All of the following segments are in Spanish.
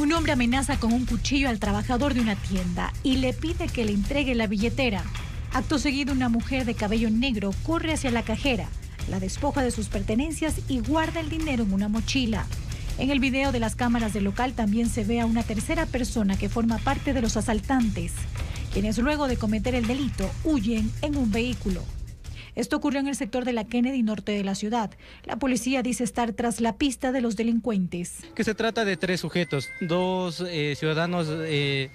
Un hombre amenaza con un cuchillo al trabajador de una tienda y le pide que le entregue la billetera. Acto seguido, una mujer de cabello negro corre hacia la cajera, la despoja de sus pertenencias y guarda el dinero en una mochila. En el video de las cámaras del local también se ve a una tercera persona que forma parte de los asaltantes, quienes luego de cometer el delito huyen en un vehículo. Esto ocurrió en el sector de la Kennedy norte de la ciudad. La policía dice estar tras la pista de los delincuentes. Que se trata de tres sujetos, dos eh, ciudadanos... Eh,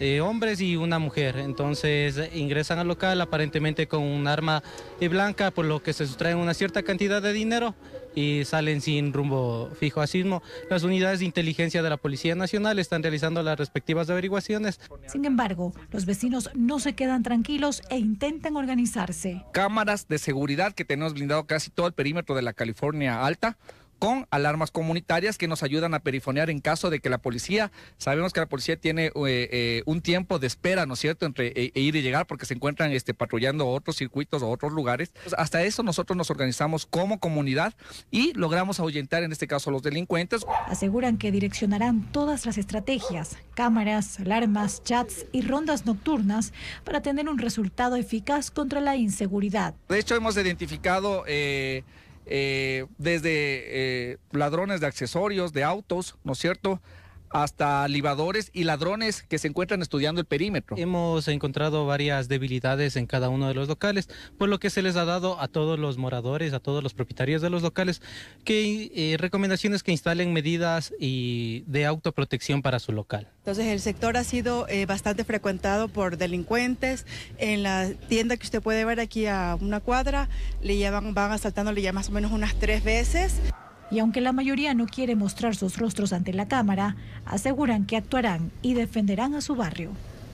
eh, hombres y una mujer. Entonces ingresan al local aparentemente con un arma eh, blanca, por lo que se sustraen una cierta cantidad de dinero y salen sin rumbo fijo. a mismo. las unidades de inteligencia de la Policía Nacional están realizando las respectivas averiguaciones. Sin embargo, los vecinos no se quedan tranquilos e intentan organizarse. Cámaras de seguridad que tenemos blindado casi todo el perímetro de la California Alta con alarmas comunitarias que nos ayudan a perifonear en caso de que la policía, sabemos que la policía tiene eh, eh, un tiempo de espera, ¿no es cierto?, entre e, e ir y llegar porque se encuentran este, patrullando otros circuitos o otros lugares. Pues, hasta eso nosotros nos organizamos como comunidad y logramos ahuyentar en este caso a los delincuentes. Aseguran que direccionarán todas las estrategias, cámaras, alarmas, chats y rondas nocturnas para tener un resultado eficaz contra la inseguridad. De hecho, hemos identificado... Eh, eh, desde eh, ladrones de accesorios, de autos, ¿no es cierto?, hasta libadores y ladrones que se encuentran estudiando el perímetro. Hemos encontrado varias debilidades en cada uno de los locales, por lo que se les ha dado a todos los moradores, a todos los propietarios de los locales, que eh, recomendaciones que instalen medidas y de autoprotección para su local. Entonces el sector ha sido eh, bastante frecuentado por delincuentes. En la tienda que usted puede ver aquí a una cuadra, le llevan, van asaltándole ya más o menos unas tres veces y aunque la mayoría no quiere mostrar sus rostros ante la Cámara, aseguran que actuarán y defenderán a su barrio.